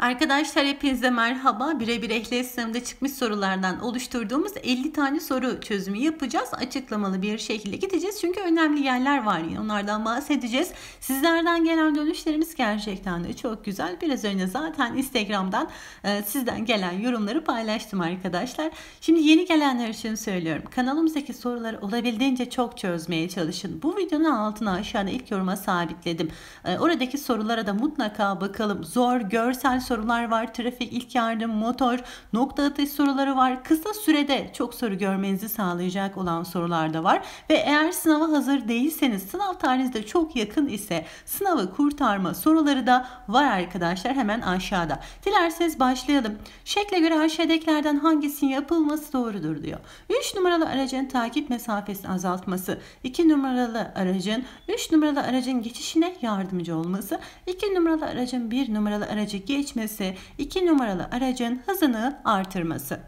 Arkadaşlar hepinize merhaba. Birebir ehli sınavında çıkmış sorulardan oluşturduğumuz 50 tane soru çözümü yapacağız. Açıklamalı bir şekilde gideceğiz. Çünkü önemli yerler var yani, Onlardan bahsedeceğiz. Sizlerden gelen dönüşlerimiz gerçekten de çok güzel. Biraz önce zaten Instagram'dan e, sizden gelen yorumları paylaştım arkadaşlar. Şimdi yeni gelenler için söylüyorum. Kanalımızdaki soruları olabildiğince çok çözmeye çalışın. Bu videonun altına aşağıda ilk yoruma sabitledim. E, oradaki sorulara da mutlaka bakalım. Zor, görsel sorular var. Trafik, ilk yardım, motor, nokta atış soruları var. Kısa sürede çok soru görmenizi sağlayacak olan sorular da var. Ve eğer sınava hazır değilseniz, sınav tarihiniz de çok yakın ise sınavı kurtarma soruları da var arkadaşlar hemen aşağıda. Dilerseniz başlayalım. Şekle göre aşağıdakilerden hangisinin yapılması doğrudur diyor. 3 numaralı aracın takip mesafesini azaltması, 2 numaralı aracın 3 numaralı aracın geçişine yardımcı olması, 2 numaralı aracın 1 numaralı aracı geçmesi ölçmesi, 2 numaralı aracın hızını artırması.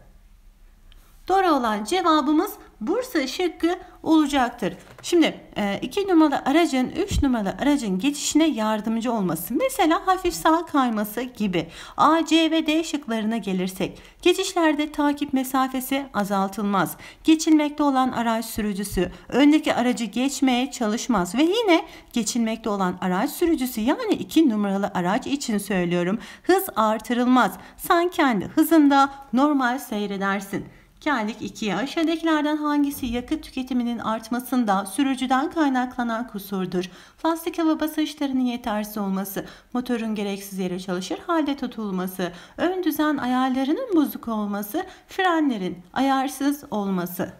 Doğru olan cevabımız Bursa şıkkı olacaktır. Şimdi 2 e, numaralı aracın 3 numaralı aracın geçişine yardımcı olması. Mesela hafif sağ kayması gibi. A, C ve D şıklarına gelirsek. Geçişlerde takip mesafesi azaltılmaz. Geçilmekte olan araç sürücüsü öndeki aracı geçmeye çalışmaz. Ve yine geçilmekte olan araç sürücüsü yani 2 numaralı araç için söylüyorum. Hız artırılmaz. Sen kendi hızında normal seyredersin. Geldik 2'ye. Aşağıdakilerden hangisi yakıt tüketiminin artmasında sürücüden kaynaklanan kusurdur? Lastik hava basınçlarının yetersiz olması, motorun gereksiz yere çalışır halde tutulması, ön düzen ayarlarının bozuk olması, frenlerin ayarsız olması.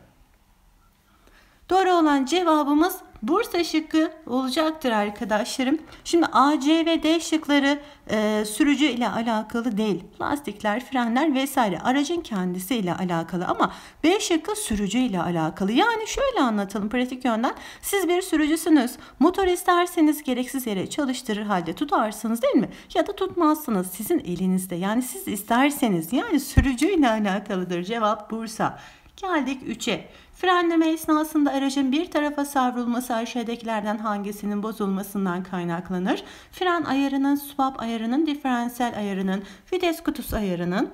Doğru olan cevabımız Bursa şıkkı olacaktır arkadaşlarım. Şimdi A, C ve D şıkları e, sürücü ile alakalı değil. Lastikler, frenler vesaire aracın kendisi ile alakalı ama B şıkkı sürücü ile alakalı. Yani şöyle anlatalım pratik yönden. Siz bir sürücüsünüz. Motor isterseniz gereksiz yere çalıştırır halde tutarsınız değil mi? Ya da tutmazsınız. Sizin elinizde. Yani siz isterseniz yani sürücü ile alakalıdır. Cevap Bursa. Geldik 3'e. Frenleme esnasında aracın bir tarafa savrulması aşağıdakilerden hangisinin bozulmasından kaynaklanır? Fren ayarının, swap ayarının, diferansiyel ayarının, vites kutusu ayarının.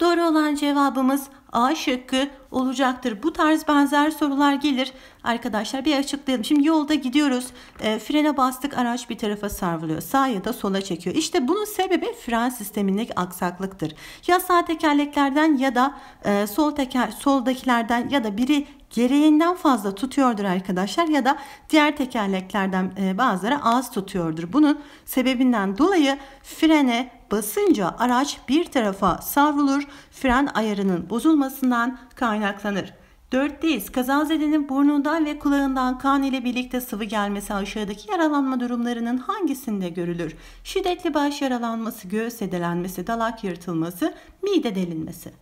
Doğru olan cevabımız A şıkkı olacaktır. Bu tarz benzer sorular gelir. Arkadaşlar bir açıklayalım. Şimdi yolda gidiyoruz. E, frene bastık araç bir tarafa sarılıyor. Sağ ya da sola çekiyor. İşte bunun sebebi fren sistemindeki aksaklıktır. Ya sağ tekerleklerden ya da e, sol teker soldakilerden ya da biri gereğinden fazla tutuyordur arkadaşlar ya da diğer tekerleklerden e, bazıları az tutuyordur. Bunun sebebinden dolayı frene basınca araç bir tarafa savrulur fren ayarının bozulmasından kaynaklanır. 4'teyiz. Kazazedenin burnundan ve kulağından kan ile birlikte sıvı gelmesi aşağıdaki yaralanma durumlarının hangisinde görülür? Şiddetli baş yaralanması, göğüs sedelenmesi, dalak yırtılması, mide delinmesi.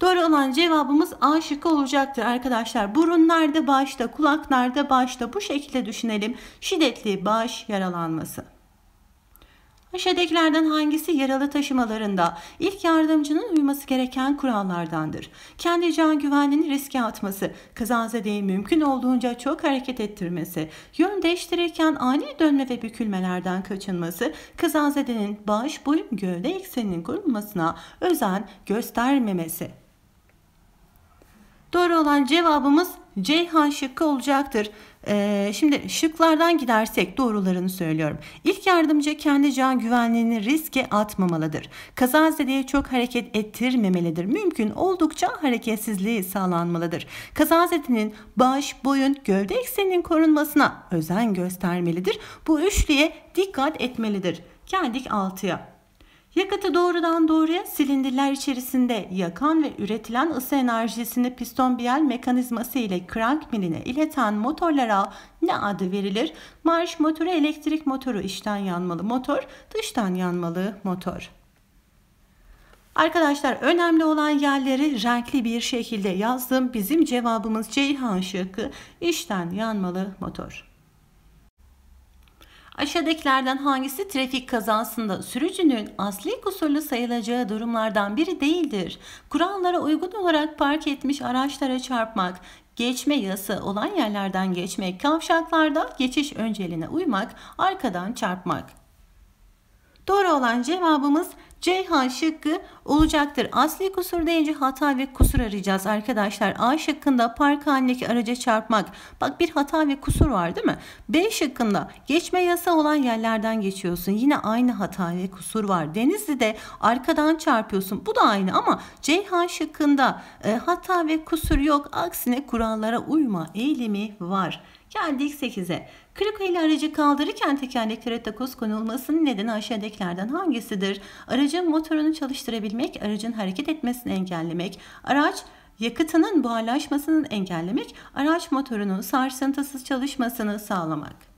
Doğru olan cevabımız A şıkkı olacaktır arkadaşlar. Burun nerede başta, kulak nerede başta bu şekilde düşünelim. Şiddetli baş yaralanması. Aşağıdakilerden hangisi yaralı taşımalarında ilk yardımcının uyması gereken kurallardandır? Kendi can güvenliğini riske atması, kazazedeyi mümkün olduğunca çok hareket ettirmesi, yön değiştirirken ani dönme ve bükülmelerden kaçınması, kazazedenin baş, boyun, gövde ekseninin korunmasına özen göstermemesi. Doğru olan cevabımız Ceyhan şıkkı olacaktır. Ee, şimdi şıklardan gidersek doğrularını söylüyorum. İlk yardımcı kendi can güvenliğini riske atmamalıdır. Kazazedeye çok hareket ettirmemelidir. Mümkün oldukça hareketsizliği sağlanmalıdır. Kazazedenin baş, boyun, gövde ekseninin korunmasına özen göstermelidir. Bu üçlüye dikkat etmelidir. Geldik altıya. Yakıtı doğrudan doğruya silindirler içerisinde yakan ve üretilen ısı enerjisini piston biyel mekanizması ile crank miline ileten motorlara ne adı verilir? Marş motoru, elektrik motoru, içten yanmalı motor, dıştan yanmalı motor. Arkadaşlar önemli olan yerleri renkli bir şekilde yazdım. Bizim cevabımız Ceyhan şıkkı, içten yanmalı motor. Aşağıdakilerden hangisi trafik kazasında sürücünün asli kusurlu sayılacağı durumlardan biri değildir? Kurallara uygun olarak park etmiş araçlara çarpmak, geçme yası olan yerlerden geçmek, kavşaklarda geçiş önceliğine uymak, arkadan çarpmak. Doğru olan cevabımız Ceyhan şıkkı olacaktır. Asli kusur deyince hata ve kusur arayacağız arkadaşlar. A şıkkında park halindeki araca çarpmak. Bak bir hata ve kusur var değil mi? B şıkkında geçme yasa olan yerlerden geçiyorsun. Yine aynı hata ve kusur var. Denizli'de arkadan çarpıyorsun. Bu da aynı ama Ceyhan şıkkında e, hata ve kusur yok. Aksine kurallara uyma eğilimi var. Geldik 8'e. Kırık el aracı kaldırırken tekerleklere takoz konulmasının nedeni aşağıdakilerden hangisidir? Aracın motorunu çalıştırabilmek, aracın hareket etmesini engellemek, araç yakıtının buharlaşmasını engellemek, araç motorunun sarsıntısız çalışmasını sağlamak.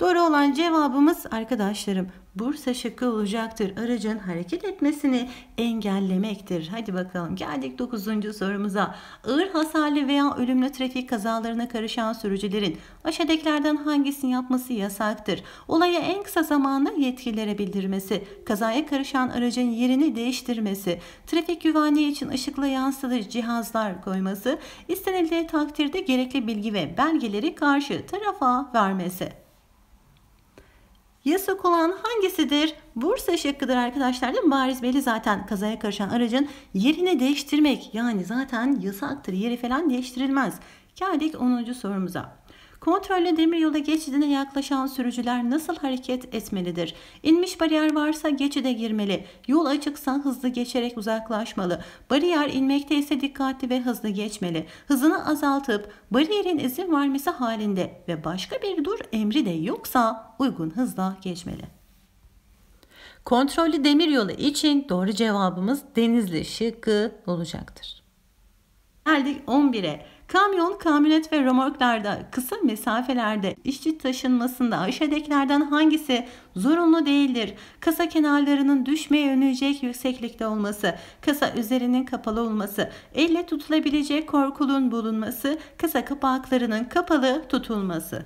Doğru olan cevabımız arkadaşlarım Bursa şıkkı olacaktır. Aracın hareket etmesini engellemektir. Hadi bakalım geldik 9. sorumuza. Ağır hasarlı veya ölümlü trafik kazalarına karışan sürücülerin aşağıdakilerden hangisini yapması yasaktır? Olaya en kısa zamanda yetkililere bildirmesi, kazaya karışan aracın yerini değiştirmesi, trafik güvenliği için ışıkla yansıtıcı cihazlar koyması, istenildiği takdirde gerekli bilgi ve belgeleri karşı tarafa vermesi. Yasak olan hangisidir? Bursa şıkkıdır arkadaşlar değil mi? Bariz belli zaten kazaya karışan aracın yerini değiştirmek. Yani zaten yasaktır. Yeri falan değiştirilmez. Geldik 10. sorumuza. Kontrollü demiryolu geçidine yaklaşan sürücüler nasıl hareket etmelidir? İnmiş bariyer varsa geçide girmeli. Yol açıksa hızlı geçerek uzaklaşmalı. Bariyer inmekte ise dikkatli ve hızlı geçmeli. Hızını azaltıp bariyerin izin vermesi halinde ve başka bir dur emri de yoksa uygun hızla geçmeli. Kontrollü demiryolu için doğru cevabımız Denizli şıkkı olacaktır. Geldik 11'e. Kamyon, kamyonet ve römorklarda kısa mesafelerde işçi taşınmasında aşağıdakilerden hangisi zorunlu değildir? Kasa kenarlarının düşmeye önleyecek yükseklikte olması, kasa üzerinin kapalı olması, elle tutulabilecek korkulun bulunması, kasa kapaklarının kapalı tutulması.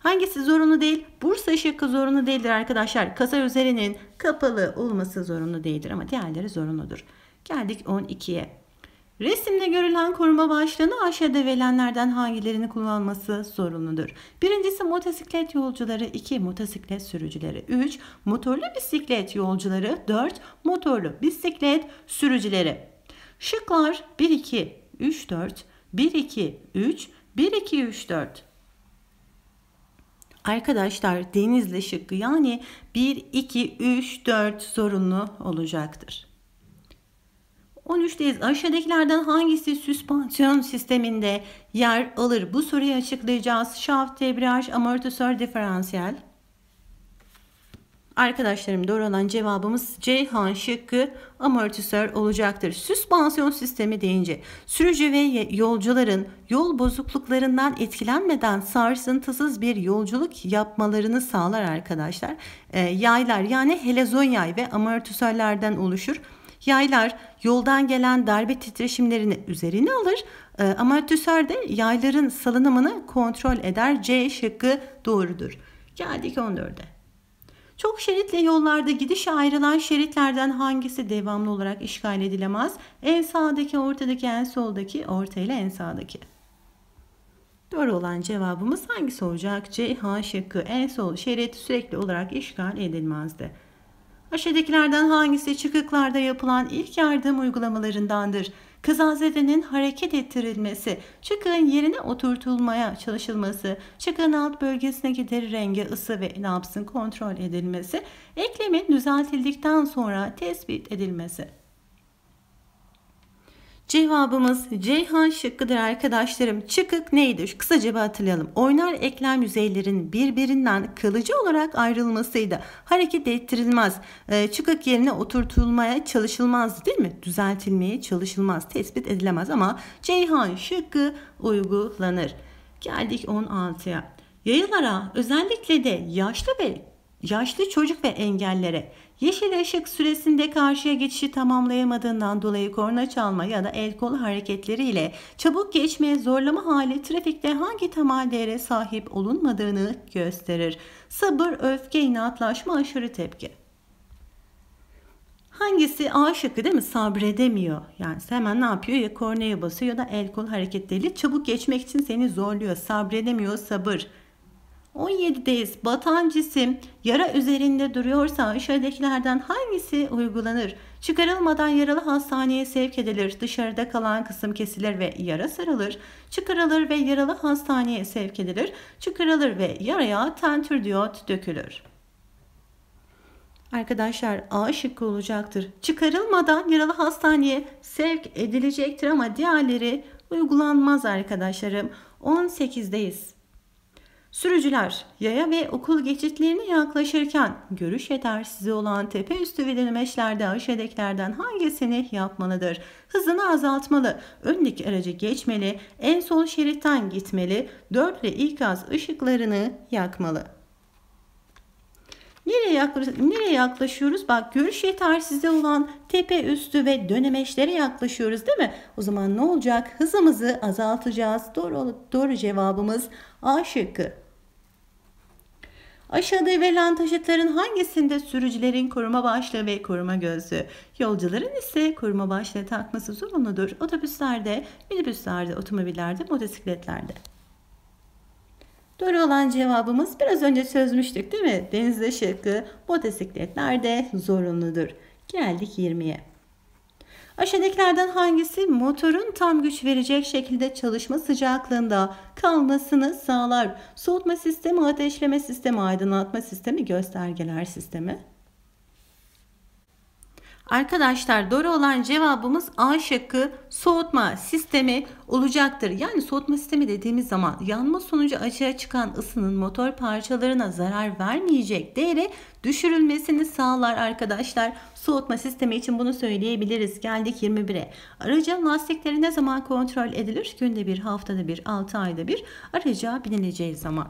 Hangisi zorunlu değil? Bursa şıkkı zorunlu değildir arkadaşlar. Kasa üzerinin kapalı olması zorunlu değildir ama diğerleri zorunludur. Geldik 12'ye. Resimde görülen koruma başlığını aşağıda verilenlerden hangilerini kullanması zorunludur? Birincisi motosiklet yolcuları, 2 motosiklet sürücüleri, 3 motorlu bisiklet yolcuları, 4 motorlu bisiklet sürücüleri. Şıklar 1 2 3 4 1 2 3 1 2 3 4 Arkadaşlar denizli şıkkı yani 1 2 3 4 zorunlu olacaktır. 13'teyiz. Aşağıdakilerden hangisi süspansiyon sisteminde yer alır? Bu soruyu açıklayacağız. Şaft, debriyaj, amortisör, diferansiyel. Arkadaşlarım doğru olan cevabımız Ceyhan şıkkı amortisör olacaktır. Süspansiyon sistemi deyince sürücü ve yolcuların yol bozukluklarından etkilenmeden sarsıntısız bir yolculuk yapmalarını sağlar arkadaşlar. E, yaylar yani helezon yay ve amortisörlerden oluşur. Yaylar yoldan gelen darbe titreşimlerini üzerine alır e, amortisör de yayların salınımını kontrol eder. C şıkkı doğrudur. Geldik 14'e. Çok şeritli yollarda gidişe ayrılan şeritlerden hangisi devamlı olarak işgal edilemez? En sağdaki, ortadaki, en soldaki, orta ile en sağdaki. Doğru olan cevabımız hangisi olacak? C, H şıkkı. En sol şerit sürekli olarak işgal edilmezdi. Aşağıdakilerden hangisi çıkıklarda yapılan ilk yardım uygulamalarındandır? Kızılzedenin hareket ettirilmesi, çıkığın yerine oturtulmaya çalışılması, çıkığın alt bölgesindeki deri rengi, ısı ve nabzın kontrol edilmesi, eklemin düzeltildikten sonra tespit edilmesi. Cevabımız Ceyhan şıkkıdır arkadaşlarım. Çıkık neydi? Kısaca bir hatırlayalım. Oynar eklem yüzeylerin birbirinden kılıcı olarak ayrılmasıydı. Hareket ettirilmez. Ee, çıkık yerine oturtulmaya çalışılmaz değil mi? Düzeltilmeye çalışılmaz. Tespit edilemez ama Ceyhan şıkkı uygulanır. Geldik 16'ya. Yayılara özellikle de yaşlı ve yaşlı çocuk ve engellere Yeşil ışık süresinde karşıya geçişi tamamlayamadığından dolayı korna çalma ya da el kol hareketleriyle çabuk geçmeye zorlama hali trafikte hangi temel değere sahip olunmadığını gösterir. Sabır, öfke, inatlaşma, aşırı tepki. Hangisi A şıkkı değil mi? Sabredemiyor. Yani hemen ne yapıyor? Ya kornaya basıyor ya da el kol hareketleriyle çabuk geçmek için seni zorluyor. Sabredemiyor, sabır. 17'deyiz. Batan cisim yara üzerinde duruyorsa aşağıdakilerden hangisi uygulanır? Çıkarılmadan yaralı hastaneye sevk edilir. Dışarıda kalan kısım kesilir ve yara sarılır. Çıkarılır ve yaralı hastaneye sevk edilir. Çıkarılır ve yaraya tentür diyot dökülür. Arkadaşlar A şıkkı olacaktır. Çıkarılmadan yaralı hastaneye sevk edilecektir ama diğerleri uygulanmaz arkadaşlarım. 18'deyiz. Sürücüler yaya ve okul geçitlerine yaklaşırken görüş yetersizi olan tepe üstü verilmeçlerde aşedeklerden hangisini yapmalıdır? Hızını azaltmalı, öndeki aracı geçmeli, en sol şeritten gitmeli, dörtle ile ikaz ışıklarını yakmalı. Nereye, yaklaşıyoruz? Bak görüş yetersizliği olan tepe üstü ve dönemeçlere yaklaşıyoruz değil mi? O zaman ne olacak? Hızımızı azaltacağız. Doğru, doğru cevabımız A şıkkı. Aşağıda verilen taşıtların hangisinde sürücülerin koruma başlığı ve koruma gözlüğü, yolcuların ise koruma başlığı takması zorunludur. Otobüslerde, minibüslerde, otomobillerde, motosikletlerde. Doğru olan cevabımız biraz önce çözmüştük değil mi? Denizde şıkkı motosikletlerde zorunludur. Geldik 20'ye. Aşağıdakilerden hangisi motorun tam güç verecek şekilde çalışma sıcaklığında kalmasını sağlar? Soğutma sistemi, ateşleme sistemi, aydınlatma sistemi, göstergeler sistemi. Arkadaşlar doğru olan cevabımız A şıkkı soğutma sistemi olacaktır. Yani soğutma sistemi dediğimiz zaman yanma sonucu açığa çıkan ısının motor parçalarına zarar vermeyecek değere düşürülmesini sağlar arkadaşlar. Soğutma sistemi için bunu söyleyebiliriz. Geldik 21'e. Aracın lastikleri ne zaman kontrol edilir? Günde bir, haftada bir, 6 ayda bir araca binileceği zaman.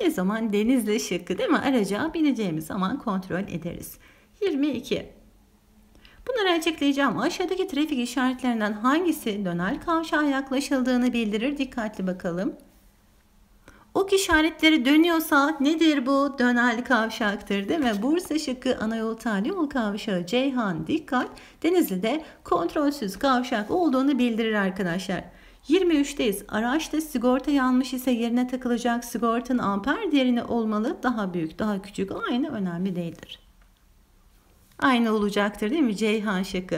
Ne zaman denizle şıkkı değil mi? Araca bineceğimiz zaman kontrol ederiz. 22. Bunları açıklayacağım. Aşağıdaki trafik işaretlerinden hangisi dönel kavşağa yaklaşıldığını bildirir? Dikkatli bakalım. Ok işaretleri dönüyorsa nedir bu? Dönel kavşaktır değil mi? Bursa şıkkı anayol tali yol kavşağı Ceyhan dikkat. Denizli'de kontrolsüz kavşak olduğunu bildirir arkadaşlar. 23'teyiz. Araçta sigorta yanmış ise yerine takılacak sigortanın amper değerini olmalı. Daha büyük, daha küçük aynı önemli değildir aynı olacaktır değil mi? Ceyhan şıkkı.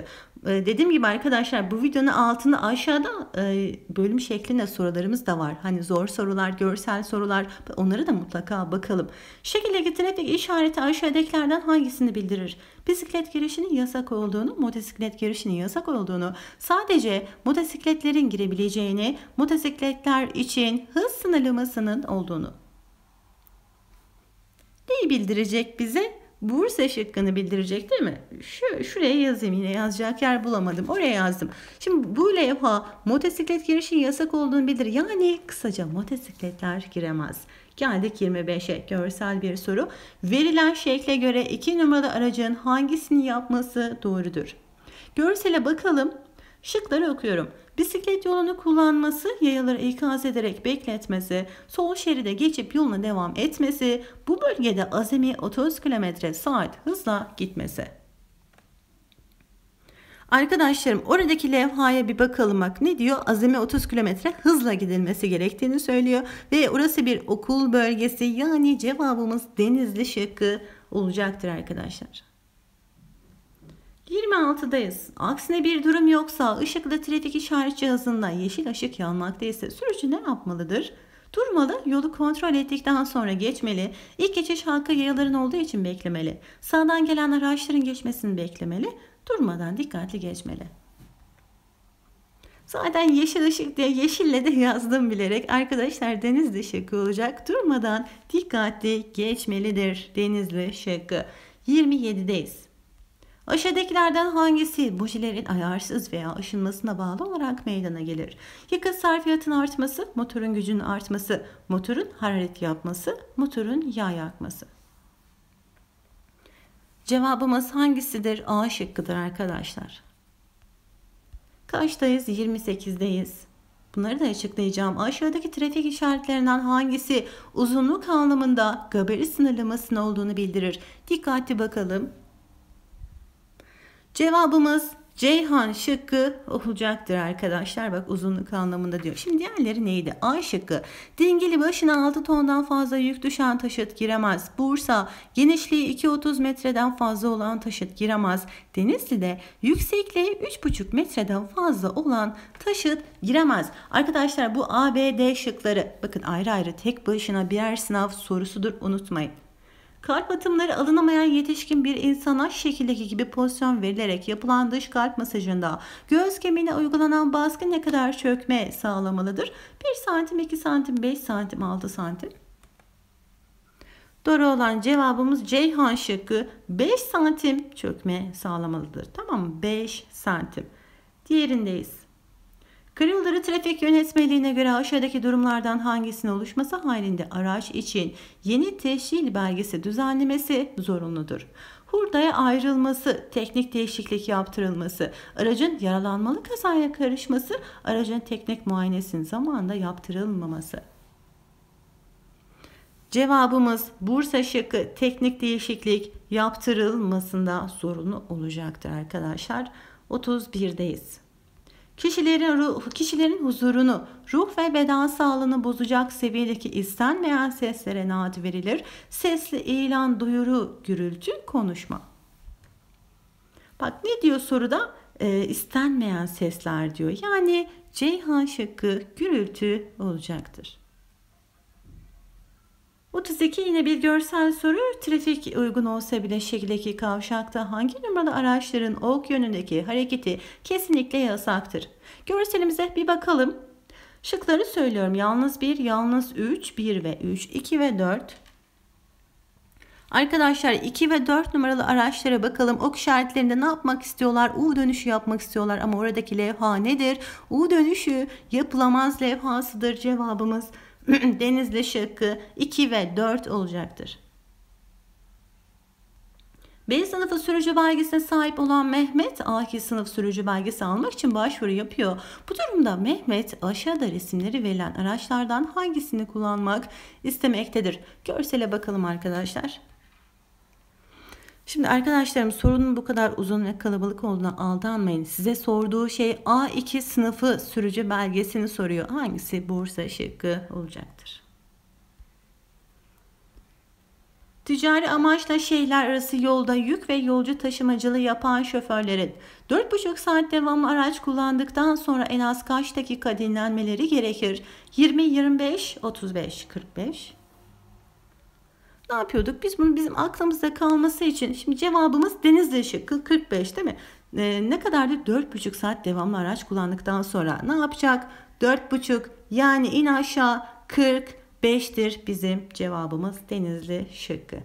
Ee, dediğim gibi arkadaşlar bu videonun altını aşağıda e, bölüm şeklinde sorularımız da var. Hani zor sorular, görsel sorular onları da mutlaka bakalım. Şekilde trafik işareti aşağıdakilerden hangisini bildirir? Bisiklet girişinin yasak olduğunu, motosiklet girişinin yasak olduğunu, sadece motosikletlerin girebileceğini, motosikletler için hız sınırlamasının olduğunu. Neyi bildirecek bize? Bursa şıkkını bildirecek değil mi? Şu, şuraya yazayım yine yazacak yer bulamadım. Oraya yazdım. Şimdi bu levha motosiklet girişin yasak olduğunu bilir. Yani kısaca motosikletler giremez. Geldik 25'e görsel bir soru. Verilen şekle göre 2 numaralı aracın hangisini yapması doğrudur? Görsele bakalım. Şıkları okuyorum. Bisiklet yolunu kullanması, yayaları ikaz ederek bekletmesi, sol şeride geçip yoluna devam etmesi, bu bölgede azami 30 km saat hızla gitmesi. Arkadaşlarım oradaki levhaya bir bakalım bak ne diyor? Azami 30 km hızla gidilmesi gerektiğini söylüyor ve orası bir okul bölgesi yani cevabımız Denizli şıkkı olacaktır arkadaşlar. 26'dayız. Aksine bir durum yoksa ışıklı trafik işaret cihazında yeşil ışık yanmakta ise sürücü ne yapmalıdır? Durmalı, yolu kontrol ettikten sonra geçmeli, ilk geçiş hakkı yayaların olduğu için beklemeli, sağdan gelen araçların geçmesini beklemeli, durmadan dikkatli geçmeli. Zaten yeşil ışık diye yeşille de yazdım bilerek. Arkadaşlar denizli şıkkı olacak. Durmadan dikkatli geçmelidir denizli şıkkı. 27'deyiz. Aşağıdakilerden hangisi bujilerin ayarsız veya aşınmasına bağlı olarak meydana gelir? Yakıt sarfiyatın artması, motorun gücünün artması, motorun hararet yapması, motorun yağ yakması. Cevabımız hangisidir? A şıkkıdır arkadaşlar. Kaçtayız? 28'deyiz. Bunları da açıklayacağım. Aşağıdaki trafik işaretlerinden hangisi uzunluk anlamında gabari sınırlamasının olduğunu bildirir? Dikkatli bakalım. Cevabımız Ceyhan şıkkı olacaktır arkadaşlar. Bak uzunluk anlamında diyor. Şimdi diğerleri neydi? A şıkkı. Dingili başına 6 tondan fazla yük düşen taşıt giremez. Bursa genişliği 2.30 metreden fazla olan taşıt giremez. Denizli'de yüksekliği 3.5 metreden fazla olan taşıt giremez. Arkadaşlar bu ABD şıkları bakın ayrı ayrı tek başına birer sınav sorusudur unutmayın. Kalp atımları alınamayan yetişkin bir insana şekildeki gibi pozisyon verilerek yapılan dış kalp masajında göğüs kemiğine uygulanan baskı ne kadar çökme sağlamalıdır? 1 santim, 2 santim, 5 santim, 6 santim. Doğru olan cevabımız Ceyhan şıkkı 5 santim çökme sağlamalıdır. Tamam mı? 5 santim. Diğerindeyiz. Karayolları Trafik Yönetmeliğine göre aşağıdaki durumlardan hangisinin oluşması halinde araç için yeni teşhir belgesi düzenlemesi zorunludur. Hurdaya ayrılması, teknik değişiklik yaptırılması, aracın yaralanmalı kazaya karışması, aracın teknik muayenesinin zamanında yaptırılmaması. Cevabımız Bursa şıkkı teknik değişiklik yaptırılmasında zorunlu olacaktır arkadaşlar. 31'deyiz. Kişilerin, ruh, kişilerin huzurunu, ruh ve beden sağlığını bozacak seviyedeki istenmeyen seslere nad verilir. Sesli ilan, duyuru, gürültü, konuşma. Bak ne diyor soruda? E, istenmeyen sesler diyor. Yani Ceyhan şıkkı gürültü olacaktır. 32 yine bir görsel soru. Trafik uygun olsa bile şekildeki kavşakta hangi numaralı araçların ok yönündeki hareketi kesinlikle yasaktır? Görselimize bir bakalım. Şıkları söylüyorum. Yalnız 1, yalnız 3, 1 ve 3, 2 ve 4. Arkadaşlar 2 ve 4 numaralı araçlara bakalım. Ok işaretlerinde ne yapmak istiyorlar? U dönüşü yapmak istiyorlar ama oradaki levha nedir? U dönüşü yapılamaz levhasıdır cevabımız. Denizli şıkkı 2 ve 4 olacaktır. B sınıfı sürücü belgesine sahip olan Mehmet A2 sınıf sürücü belgesi almak için başvuru yapıyor. Bu durumda Mehmet aşağıda resimleri verilen araçlardan hangisini kullanmak istemektedir? Görsele bakalım arkadaşlar. Şimdi arkadaşlarım sorunun bu kadar uzun ve kalabalık olduğuna aldanmayın. Size sorduğu şey A2 sınıfı sürücü belgesini soruyor. Hangisi Bursa şıkkı olacaktır? Ticari amaçla şehirler arası yolda yük ve yolcu taşımacılığı yapan şoförlerin 4,5 saat devamlı araç kullandıktan sonra en az kaç dakika dinlenmeleri gerekir? 20, 25, 35, 45 ne yapıyorduk? Biz bunu bizim aklımızda kalması için şimdi cevabımız Denizli şıkkı 45 değil mi? E, ne kadardı? 4,5 saat devamlı araç kullandıktan sonra ne yapacak? 4,5 yani in aşağı 45'tir bizim cevabımız Denizli şıkkı.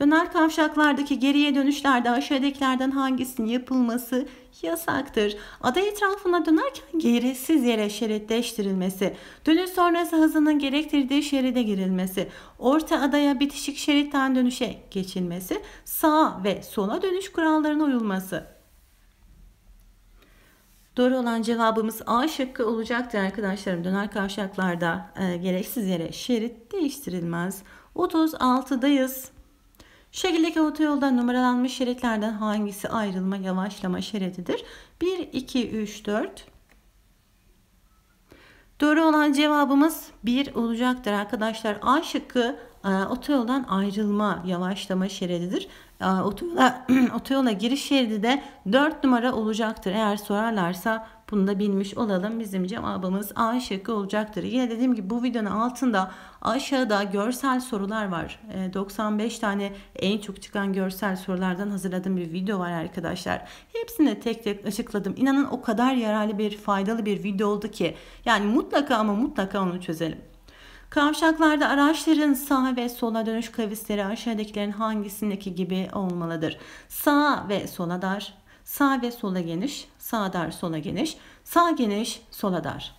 Döner kavşaklardaki geriye dönüşlerde aşağıdakilerden hangisinin yapılması yasaktır. Ada etrafına dönerken gereksiz yere şeritleştirilmesi, dönüş sonrası hızının gerektirdiği şeride girilmesi, orta adaya bitişik şeritten dönüşe geçilmesi, sağa ve sola dönüş kurallarına uyulması. Doğru olan cevabımız A şıkkı olacaktır arkadaşlarım. Döner kavşaklarda e, gereksiz yere şerit değiştirilmez. 36'dayız. Şekildeki otoyolda numaralanmış şeritlerden hangisi ayrılma yavaşlama şerididir? 1, 2, 3, 4. Doğru olan cevabımız 1 olacaktır arkadaşlar. A şıkkı e, otoyoldan ayrılma yavaşlama şerididir. E, otoyola, otoyola giriş şeridi de 4 numara olacaktır. Eğer sorarlarsa bunu da bilmiş olalım. Bizim cevabımız A şıkkı olacaktır. Yine dediğim gibi bu videonun altında aşağıda görsel sorular var. 95 e, tane en çok çıkan görsel sorulardan hazırladığım bir video var arkadaşlar. Hepsini tek tek açıkladım. İnanın o kadar yararlı bir faydalı bir video oldu ki. Yani mutlaka ama mutlaka onu çözelim. Kavşaklarda araçların sağ ve sola dönüş kavisleri aşağıdakilerin hangisindeki gibi olmalıdır? Sağ ve sola dar, Sağ ve sola geniş, sağ dar, sola geniş, sağ geniş, sola dar.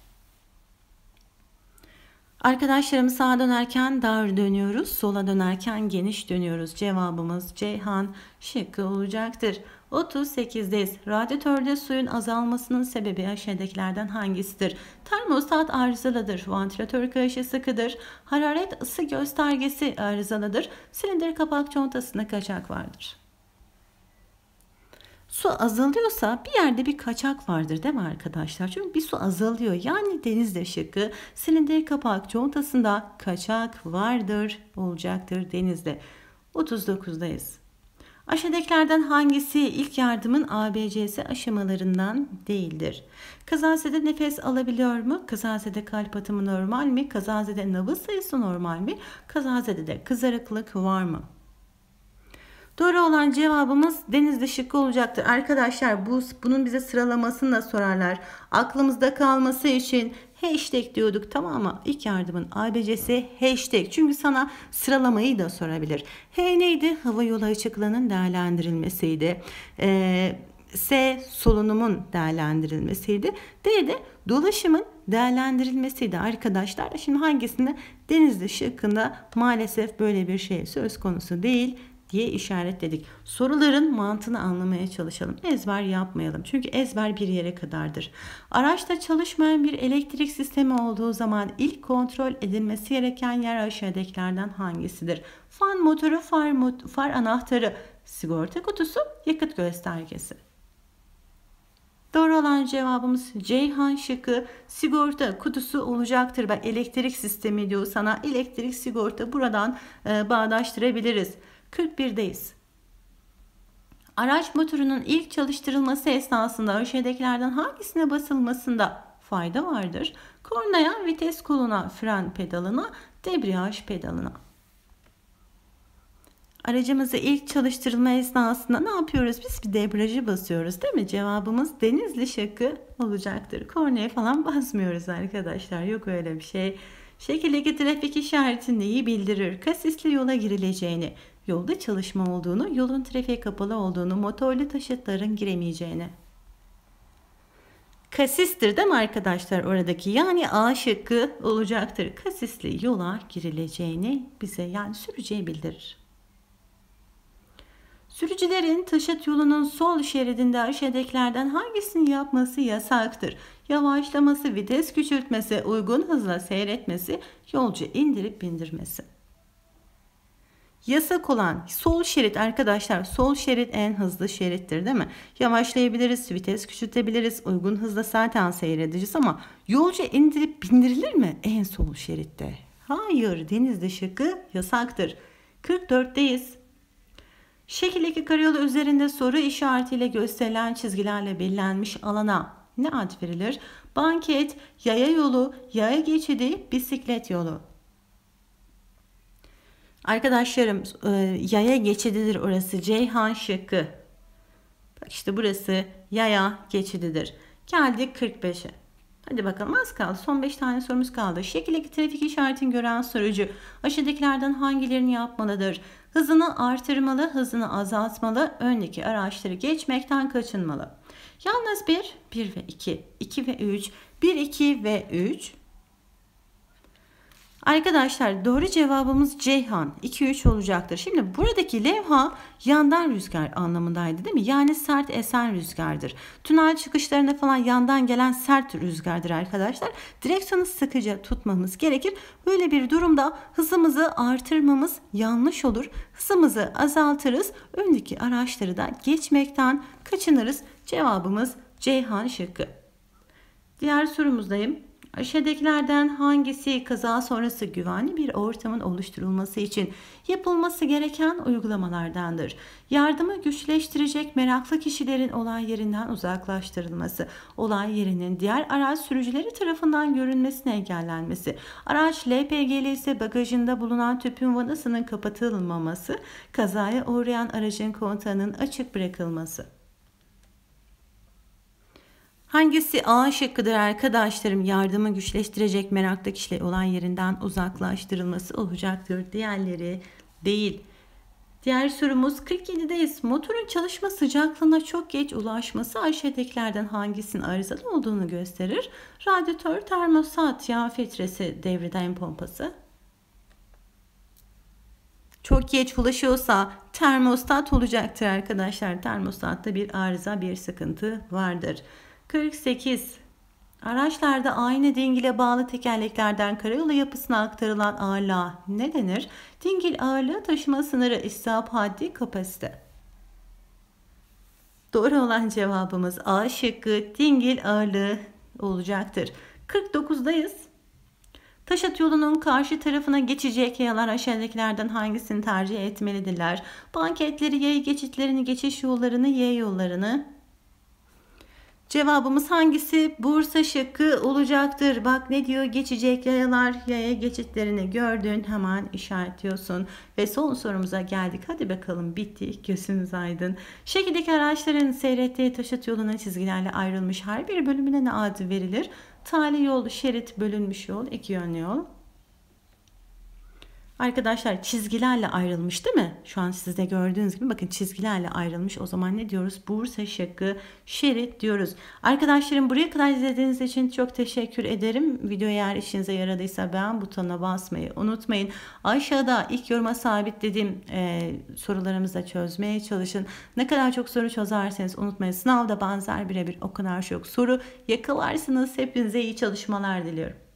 Arkadaşlarım sağa dönerken dar dönüyoruz, sola dönerken geniş dönüyoruz. Cevabımız Ceyhan şıkkı olacaktır. 38'deyiz. Radyatörde suyun azalmasının sebebi aşağıdakilerden hangisidir? Termostat arızalıdır. ventilatör kayışı sıkıdır. Hararet ısı göstergesi arızalıdır. Silindir kapak çontasında kaçak vardır su azalıyorsa bir yerde bir kaçak vardır değil mi arkadaşlar? Çünkü bir su azalıyor. Yani denizde deşıkı silindir kapak contasında kaçak vardır olacaktır denizde. 39'dayız. Aşağıdakilerden hangisi ilk yardımın ABC'si aşamalarından değildir? Kazazede nefes alabiliyor mu? Kazazede kalp atımı normal mi? Kazazede nabız sayısı normal mi? Kazazede de kızarıklık var mı? Doğru olan cevabımız denizde şıkkı olacaktır. Arkadaşlar bu bunun bize sıralamasını da sorarlar. Aklımızda kalması için hashtag diyorduk tamam mı? İlk yardımın ABC'si hashtag. Çünkü sana sıralamayı da sorabilir. H neydi? Hava yolu açıklığının değerlendirilmesiydi. Ee, S solunumun değerlendirilmesiydi. D de dolaşımın değerlendirilmesiydi arkadaşlar. Şimdi hangisinde? Denizli şıkkında maalesef böyle bir şey söz konusu değil diye işaretledik. Soruların mantığını anlamaya çalışalım. Ezber yapmayalım. Çünkü ezber bir yere kadardır. Araçta çalışmayan bir elektrik sistemi olduğu zaman ilk kontrol edilmesi gereken yer aşağıdakilerden hangisidir? Fan motoru, far, mot far anahtarı, sigorta kutusu, yakıt göstergesi. Doğru olan cevabımız Ceyhan şıkkı sigorta kutusu olacaktır. Ben elektrik sistemi diyor sana elektrik sigorta buradan e, bağdaştırabiliriz. 41'deyiz. Araç motorunun ilk çalıştırılması esnasında aşağıdakilerden hangisine basılmasında fayda vardır? Kornaya, vites koluna, fren pedalına, debriyaj pedalına. Aracımızı ilk çalıştırılma esnasında ne yapıyoruz? Biz bir debriyajı basıyoruz değil mi? Cevabımız denizli şakı olacaktır. Korneye falan basmıyoruz arkadaşlar. Yok öyle bir şey. Şekildeki trafik işaretinde iyi bildirir. Kasisli yola girileceğini, yolda çalışma olduğunu, yolun trafiğe kapalı olduğunu, motorlu taşıtların giremeyeceğini. Kasistir değil mi arkadaşlar oradaki? Yani A şıkkı olacaktır. Kasisli yola girileceğini bize yani süreceği bildirir. Sürücülerin taşıt yolunun sol şeridinde aşağıdakilerden hangisini yapması yasaktır? Yavaşlaması, vites küçültmesi, uygun hızla seyretmesi, yolcu indirip bindirmesi. Yasak olan sol şerit arkadaşlar sol şerit en hızlı şerittir değil mi? Yavaşlayabiliriz, vites küçültebiliriz, uygun hızda zaten seyredeceğiz ama yolcu indirip bindirilir mi en sol şeritte? Hayır denizde şıkı yasaktır. 44'teyiz. Şekildeki karayolu üzerinde soru işaretiyle gösterilen çizgilerle belirlenmiş alana ne ad verilir? Banket, yaya yolu, yaya geçidi, bisiklet yolu. Arkadaşlarım e, yaya geçididir orası. Ceyhan şıkkı. Bak işte burası yaya geçididir. Geldik 45'e. Hadi bakalım az kaldı. Son 5 tane sorumuz kaldı. Şekildeki trafik işaretini gören sürücü aşağıdakilerden hangilerini yapmalıdır? Hızını artırmalı, hızını azaltmalı, öndeki araçları geçmekten kaçınmalı. Yalnız 1, 1 ve 2, 2 ve 3, 1, 2 ve 3, Arkadaşlar doğru cevabımız Ceyhan 2-3 olacaktır. Şimdi buradaki levha yandan rüzgar anlamındaydı değil mi? Yani sert esen rüzgardır. Tünel çıkışlarına falan yandan gelen sert rüzgardır arkadaşlar. Direksiyonu sıkıca tutmamız gerekir. Böyle bir durumda hızımızı artırmamız yanlış olur. Hızımızı azaltırız. Öndeki araçları da geçmekten kaçınırız. Cevabımız Ceyhan şıkkı. Diğer sorumuzdayım. Aşağıdakilerden hangisi kaza sonrası güvenli bir ortamın oluşturulması için yapılması gereken uygulamalardandır? Yardımı güçleştirecek meraklı kişilerin olay yerinden uzaklaştırılması, olay yerinin diğer araç sürücüleri tarafından görünmesine engellenmesi, araç LPG'li ise bagajında bulunan tüpün vanasının kapatılmaması, kazaya uğrayan aracın kontağının açık bırakılması. Hangisi A şıkkıdır arkadaşlarım yardımı güçleştirecek meraklı kişi olan yerinden uzaklaştırılması olacaktır. Diğerleri değil. Diğer sorumuz 47'deyiz. Motorun çalışma sıcaklığına çok geç ulaşması aşağıdakilerden hangisinin arızalı olduğunu gösterir. Radyatör, termostat, yağ filtresi, devreden pompası. Çok geç ulaşıyorsa termostat olacaktır arkadaşlar. Termostatta bir arıza, bir sıkıntı vardır. 48. Araçlarda aynı dingile bağlı tekerleklerden karayolu yapısına aktarılan ağırlığa ne denir? Dingil ağırlığı taşıma sınırı istihap haddi kapasite. Doğru olan cevabımız A şıkkı dingil ağırlığı olacaktır. 49'dayız. Taşat yolunun karşı tarafına geçecek yayalar aşağıdakilerden hangisini tercih etmelidirler? Banketleri Y geçitlerini, geçiş yollarını, Y yollarını, Cevabımız hangisi? Bursa şıkkı olacaktır. Bak ne diyor? Geçecek yayalar yaya geçitlerini gördün. Hemen işaretliyorsun. Ve son sorumuza geldik. Hadi bakalım bitti. Gözünüz aydın. Şekildeki araçların seyrettiği taşıt yoluna çizgilerle ayrılmış her bir bölümüne ne adı verilir? Tali yol, şerit, bölünmüş yol, iki yönlü yol, Arkadaşlar çizgilerle ayrılmış değil mi? Şu an sizde gördüğünüz gibi bakın çizgilerle ayrılmış. O zaman ne diyoruz? Bursa şıkkı şerit diyoruz. Arkadaşlarım buraya kadar izlediğiniz için çok teşekkür ederim. Video eğer işinize yaradıysa beğen butonuna basmayı unutmayın. Aşağıda ilk yoruma sabitlediğim e, sorularımızı da çözmeye çalışın. Ne kadar çok soru çözerseniz unutmayın. Sınavda benzer birebir o kadar çok soru yakalarsınız. Hepinize iyi çalışmalar diliyorum.